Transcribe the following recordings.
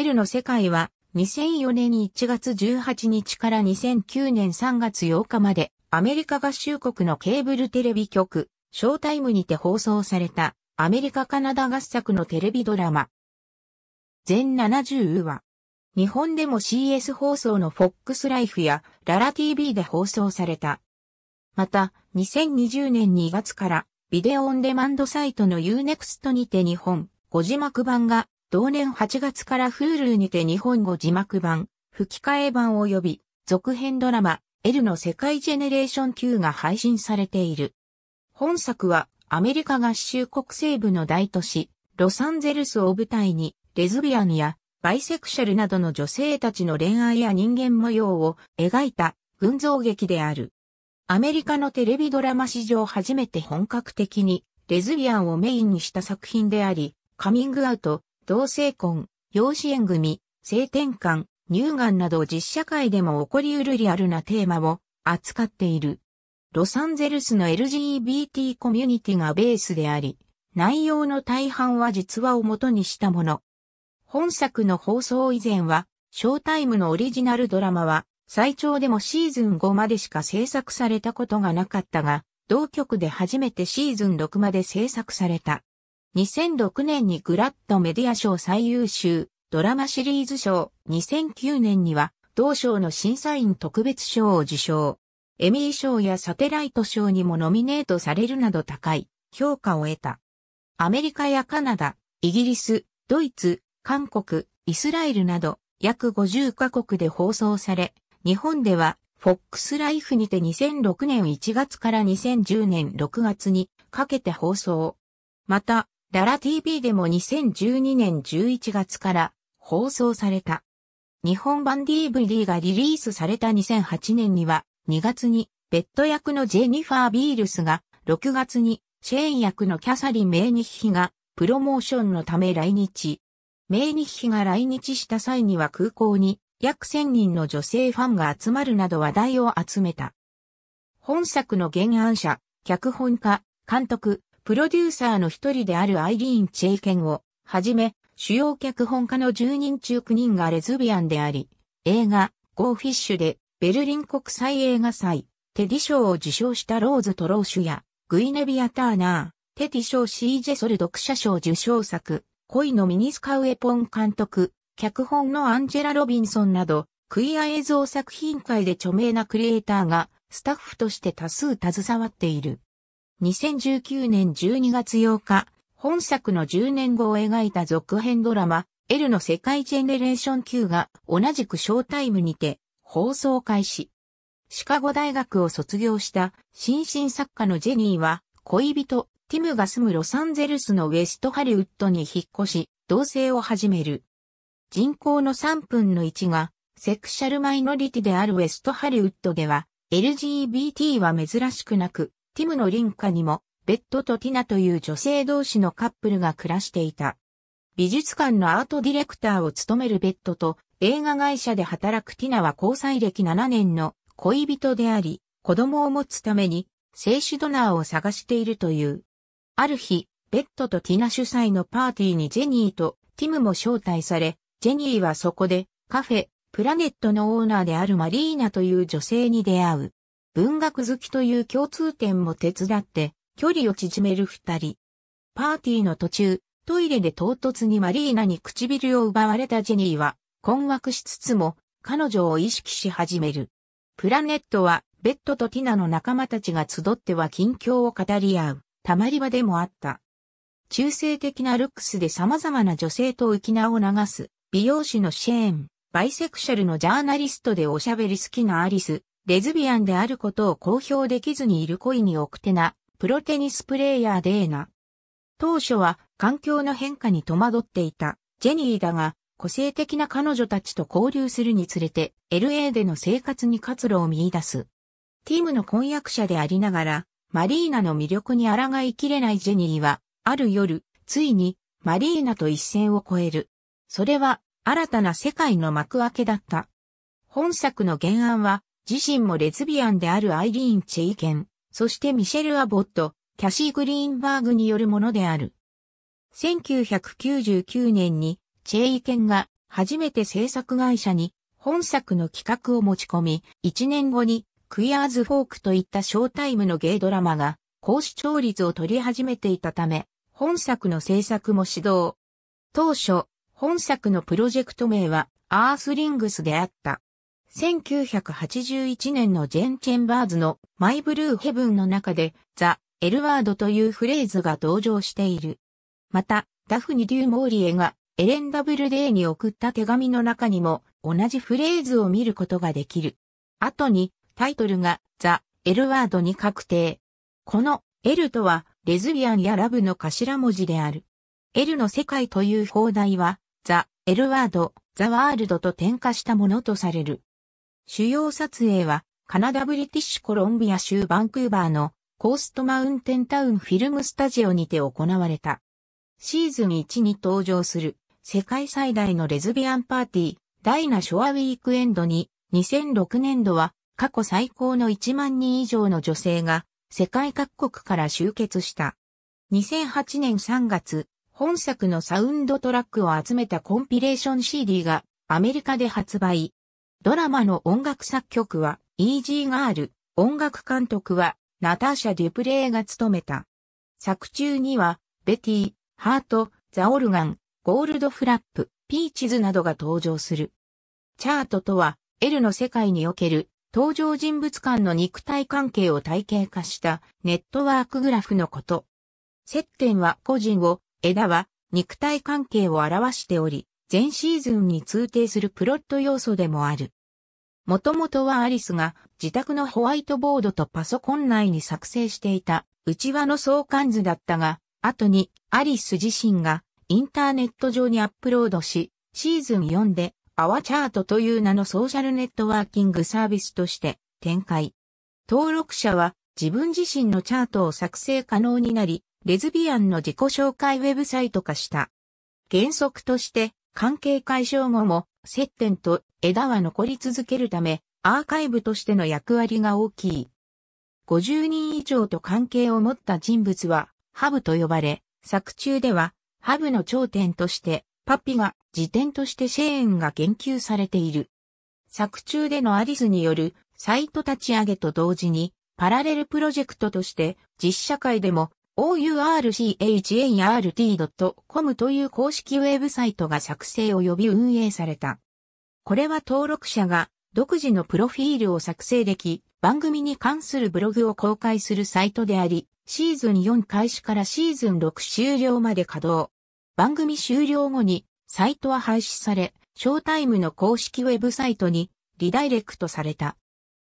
L の世界は2004年1月18日から2009年3月8日までアメリカ合衆国のケーブルテレビ局ショータイムにて放送されたアメリカカナダ合作のテレビドラマ。全70話。日本でも CS 放送の FOX ライフやララ TV で放送された。また、2020年2月からビデオオンデマンドサイトの Unext にて日本、5字幕版が同年8月からフールーにて日本語字幕版、吹き替え版及び、続編ドラマ、L の世界ジェネレーション Q が配信されている。本作は、アメリカ合衆国西部の大都市、ロサンゼルスを舞台に、レズビアンや、バイセクシャルなどの女性たちの恋愛や人間模様を描いた群像劇である。アメリカのテレビドラマ史上初めて本格的にレズビアンをメインにした作品であり、カミングアウト、同性婚、養子縁組、性転換、乳がんなど実社会でも起こりうるリアルなテーマを扱っている。ロサンゼルスの LGBT コミュニティがベースであり、内容の大半は実話を元にしたもの。本作の放送以前は、ショータイムのオリジナルドラマは、最長でもシーズン5までしか制作されたことがなかったが、同局で初めてシーズン6まで制作された。2006年にグラッドメディア賞最優秀ドラマシリーズ賞、2009年には同賞の審査員特別賞を受賞。エミー賞やサテライト賞にもノミネートされるなど高い評価を得た。アメリカやカナダ、イギリス、ドイツ、韓国、イスラエルなど約50カ国で放送され、日本では FOX ライフにて2006年1月から2010年6月にかけて放送。また、ララ TV でも2012年11月から放送された。日本版 DVD がリリースされた2008年には2月にベッド役のジェニファー・ビールスが6月にシェーン役のキャサリン・メイニッヒがプロモーションのため来日。メイニッヒが来日した際には空港に約1000人の女性ファンが集まるなど話題を集めた。本作の原案者、脚本家、監督、プロデューサーの一人であるアイリーン・チェイケンを、はじめ、主要脚本家の10人中9人がレズビアンであり、映画、ゴーフィッシュで、ベルリン国際映画祭、テディ賞を受賞したローズ・トローシュや、グイネビア・ターナー、テディ賞シー・ジェソル読者賞受賞作、恋のミニスカウエポン監督、脚本のアンジェラ・ロビンソンなど、クイア映像作品界で著名なクリエイターが、スタッフとして多数携わっている。2019年12月8日、本作の10年後を描いた続編ドラマ、L の世界ジェネレーション級が同じくショータイムにて放送開始。シカゴ大学を卒業した新進作家のジェニーは恋人ティムが住むロサンゼルスのウェストハリウッドに引っ越し同棲を始める。人口の3分の1がセクシャルマイノリティであるウェストハリウッドでは LGBT は珍しくなくティムのン家にも、ベッドとティナという女性同士のカップルが暮らしていた。美術館のアートディレクターを務めるベッドと映画会社で働くティナは交際歴7年の恋人であり、子供を持つために精子ドナーを探しているという。ある日、ベッドとティナ主催のパーティーにジェニーとティムも招待され、ジェニーはそこでカフェ、プラネットのオーナーであるマリーナという女性に出会う。文学好きという共通点も手伝って、距離を縮める二人。パーティーの途中、トイレで唐突にマリーナに唇を奪われたジェニーは、困惑しつつも、彼女を意識し始める。プラネットは、ベッドとティナの仲間たちが集っては近況を語り合う、たまり場でもあった。中性的なルックスで様々な女性と浮き名を流す、美容師のシェーン、バイセクシャルのジャーナリストでおしゃべり好きなアリス、レズビアンであることを公表できずにいる恋に奥手な、プロテニスプレーヤーデーナ。当初は環境の変化に戸惑っていたジェニーだが、個性的な彼女たちと交流するにつれて LA での生活に活路を見出す。ティムの婚約者でありながら、マリーナの魅力に抗いきれないジェニーは、ある夜、ついにマリーナと一線を越える。それは新たな世界の幕開けだった。本作の原案は自身もレズビアンであるアイリーン・チェイケン、そしてミシェル・アボット、キャシー・グリーンバーグによるものである。1999年にチェイケンが初めて制作会社に本作の企画を持ち込み、1年後にクイアーズ・フォークといったショータイムのゲイドラマが高視聴率を取り始めていたため、本作の制作も始動。当初、本作のプロジェクト名はアースリングスであった。1981年のジェン・チェンバーズのマイブルーヘブンの中でザ・エルワードというフレーズが登場している。また、ダフニ・デュー・モーリエがエレン・ダブルデーに送った手紙の中にも同じフレーズを見ることができる。後にタイトルがザ・エルワードに確定。この L とはレズビアンやラブの頭文字である。L の世界という放題はザ・エルワード、ザ・ワールドと転化したものとされる。主要撮影は、カナダブリティッシュコロンビア州バンクーバーのコーストマウンテンタウンフィルムスタジオにて行われた。シーズン1に登場する世界最大のレズビアンパーティー、ダイナショアウィークエンドに2006年度は過去最高の1万人以上の女性が世界各国から集結した。2008年3月、本作のサウンドトラックを集めたコンピレーション CD がアメリカで発売。ドラマの音楽作曲は、イージーガール、音楽監督は、ナターシャ・デュプレイが務めた。作中には、ベティ、ハート、ザ・オルガン、ゴールド・フラップ、ピーチズなどが登場する。チャートとは、L の世界における、登場人物間の肉体関係を体系化したネットワークグラフのこと。接点は個人を、枝は肉体関係を表しており、前シーズンに通定するプロット要素でもある。もともとはアリスが自宅のホワイトボードとパソコン内に作成していた内輪の相関図だったが、後にアリス自身がインターネット上にアップロードし、シーズン4でアワチャートという名のソーシャルネットワーキングサービスとして展開。登録者は自分自身のチャートを作成可能になり、レズビアンの自己紹介ウェブサイト化した。原則として関係解消後も接点と枝は残り続けるため、アーカイブとしての役割が大きい。50人以上と関係を持った人物は、ハブと呼ばれ、作中では、ハブの頂点として、パピが、辞典としてシェーンが言及されている。作中でのアリスによる、サイト立ち上げと同時に、パラレルプロジェクトとして、実社会でも、OURCHART.com という公式ウェブサイトが作成及び運営された。これは登録者が独自のプロフィールを作成でき、番組に関するブログを公開するサイトであり、シーズン4開始からシーズン6終了まで稼働。番組終了後に、サイトは廃止され、ショータイムの公式ウェブサイトにリダイレクトされた。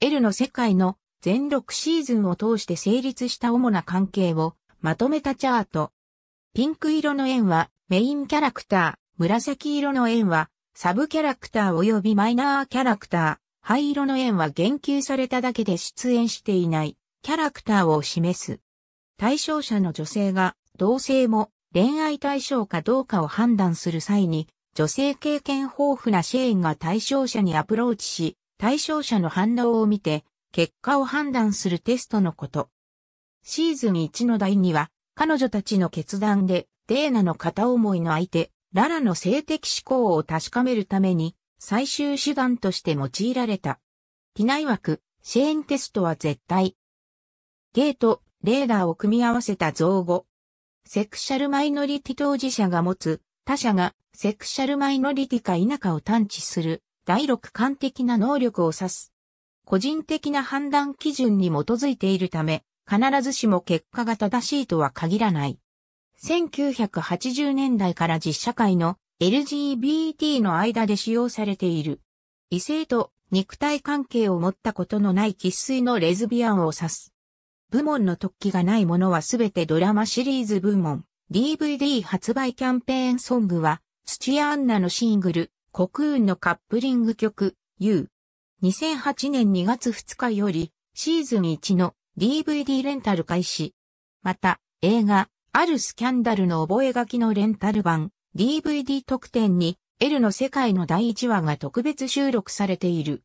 L の世界の全6シーズンを通して成立した主な関係をまとめたチャート。ピンク色の円はメインキャラクター、紫色の円はサブキャラクター及びマイナーキャラクター、灰色の円は言及されただけで出演していないキャラクターを示す。対象者の女性が同性も恋愛対象かどうかを判断する際に、女性経験豊富な支援が対象者にアプローチし、対象者の反応を見て、結果を判断するテストのこと。シーズン1の第2話、彼女たちの決断で、デーナの片思いの相手、ララの性的思考を確かめるために、最終手段として用いられた。機内枠、シェーンテストは絶対。ゲート、レーダーを組み合わせた造語。セクシャルマイノリティ当事者が持つ、他者がセクシャルマイノリティか否かを探知する、第六感的な能力を指す。個人的な判断基準に基づいているため、必ずしも結果が正しいとは限らない。1980年代から実社会の LGBT の間で使用されている。異性と肉体関係を持ったことのない喫水のレズビアンを指す。部門の突起がないものはすべてドラマシリーズ部門。DVD 発売キャンペーンソングは、土屋アンナのシングル、コクーンのカップリング曲、u 2008年2月2日より、シーズン1の DVD レンタル開始。また、映画、あるスキャンダルの覚書のレンタル版、DVD 特典に、L の世界の第1話が特別収録されている。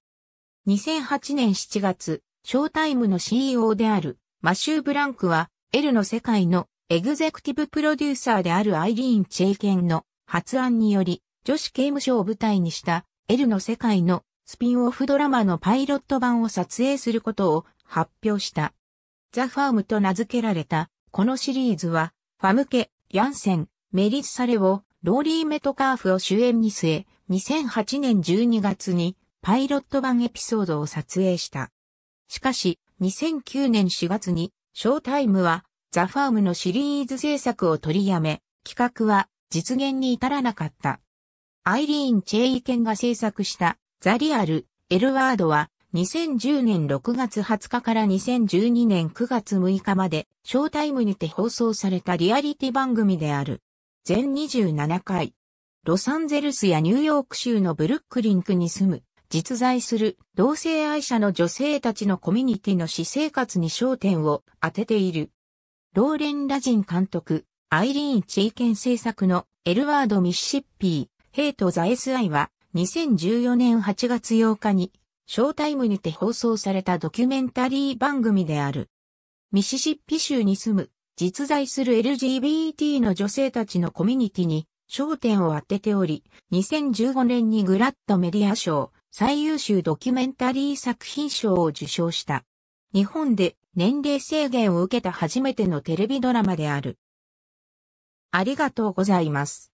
2008年7月、ショータイムの CEO である、マシュー・ブランクは、L の世界のエグゼクティブプロデューサーであるアイリーン・チェイケンの発案により、女子刑務所を舞台にした L の世界のスピンオフドラマのパイロット版を撮影することを発表した。ザ・ファームと名付けられた、このシリーズは、ファムケ、ヤンセン、メリッサレを、ローリー・メトカーフを主演に据え、2008年12月に、パイロット版エピソードを撮影した。しかし、2009年4月に、ショータイムは、ザ・ファームのシリーズ制作を取りやめ、企画は実現に至らなかった。アイリーン・チェイケンが制作した、ザ・リアル、エルワードは、2010年6月20日から2012年9月6日まで、ショータイムにて放送されたリアリティ番組である。全27回。ロサンゼルスやニューヨーク州のブルックリンクに住む、実在する同性愛者の女性たちのコミュニティの私生活に焦点を当てている。ローレン・ラジン監督、アイリーン・チーケン制作のエルワード・ミシシッピー、ヘイト・ザ・エス・アイは2014年8月8日にショータイムにて放送されたドキュメンタリー番組である。ミシシッピ州に住む実在する LGBT の女性たちのコミュニティに焦点を当てており、2015年にグラッドメディア賞最優秀ドキュメンタリー作品賞を受賞した。日本で年齢制限を受けた初めてのテレビドラマである。ありがとうございます。